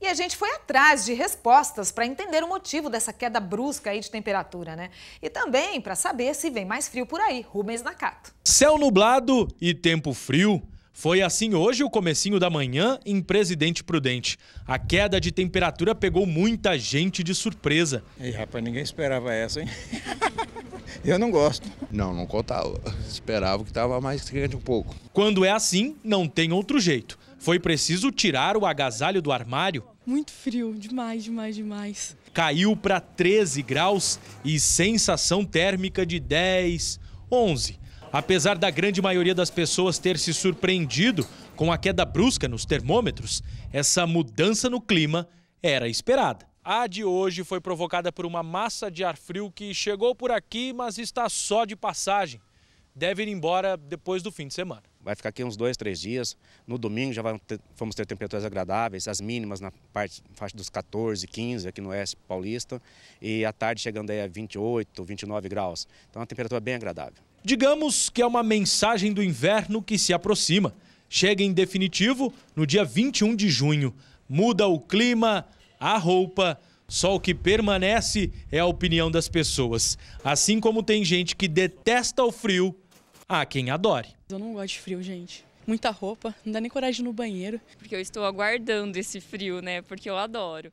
E a gente foi atrás de respostas para entender o motivo dessa queda brusca aí de temperatura, né? E também para saber se vem mais frio por aí, Rubens Nakato. Céu nublado e tempo frio. Foi assim hoje o comecinho da manhã em Presidente Prudente. A queda de temperatura pegou muita gente de surpresa. E rapaz, ninguém esperava essa, hein? Eu não gosto. Não, não contava. Esperava que estava mais quente um pouco. Quando é assim, não tem outro jeito. Foi preciso tirar o agasalho do armário. Muito frio, demais, demais, demais. Caiu para 13 graus e sensação térmica de 10, 11. Apesar da grande maioria das pessoas ter se surpreendido com a queda brusca nos termômetros, essa mudança no clima era esperada. A de hoje foi provocada por uma massa de ar frio que chegou por aqui, mas está só de passagem. Deve ir embora depois do fim de semana vai ficar aqui uns dois, três dias. No domingo já ter, vamos ter temperaturas agradáveis, as mínimas na parte, faixa dos 14, 15 aqui no oeste paulista. E à tarde chegando aí a 28, 29 graus. Então é uma temperatura bem agradável. Digamos que é uma mensagem do inverno que se aproxima. Chega em definitivo no dia 21 de junho. Muda o clima, a roupa, só o que permanece é a opinião das pessoas. Assim como tem gente que detesta o frio, Há ah, quem adore. Eu não gosto de frio, gente. Muita roupa, não dá nem coragem no banheiro. Porque eu estou aguardando esse frio, né? Porque eu adoro.